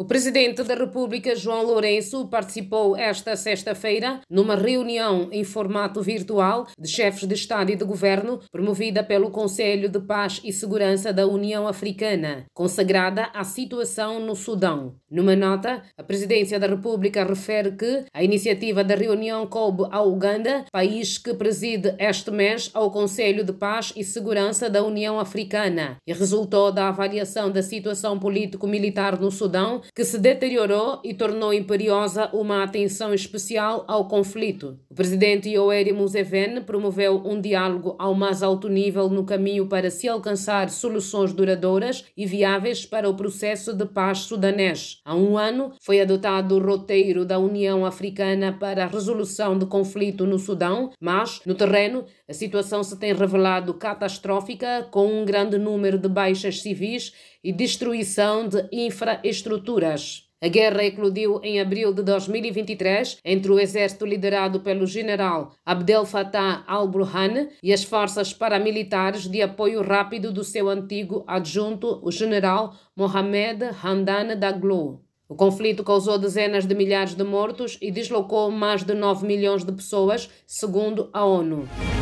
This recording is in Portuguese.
O presidente da República, João Lourenço, participou esta sexta-feira numa reunião em formato virtual de chefes de Estado e de Governo, promovida pelo Conselho de Paz e Segurança da União Africana, consagrada à situação no Sudão. Numa nota, a presidência da República refere que a iniciativa da reunião coube à Uganda, país que preside este mês ao Conselho de Paz e Segurança da União Africana, e resultou da avaliação da situação político-militar no Sudão que se deteriorou e tornou imperiosa uma atenção especial ao conflito. O presidente Yoweri Museveni promoveu um diálogo ao mais alto nível no caminho para se alcançar soluções duradouras e viáveis para o processo de paz sudanês. Há um ano foi adotado o roteiro da União Africana para a resolução de conflito no Sudão, mas, no terreno, a situação se tem revelado catastrófica, com um grande número de baixas civis e destruição de infraestrutura a guerra eclodiu em abril de 2023 entre o exército liderado pelo general Abdel Fattah al-Burhan e as forças paramilitares de apoio rápido do seu antigo adjunto, o general Mohamed Hamdan Daglo. O conflito causou dezenas de milhares de mortos e deslocou mais de 9 milhões de pessoas, segundo a ONU.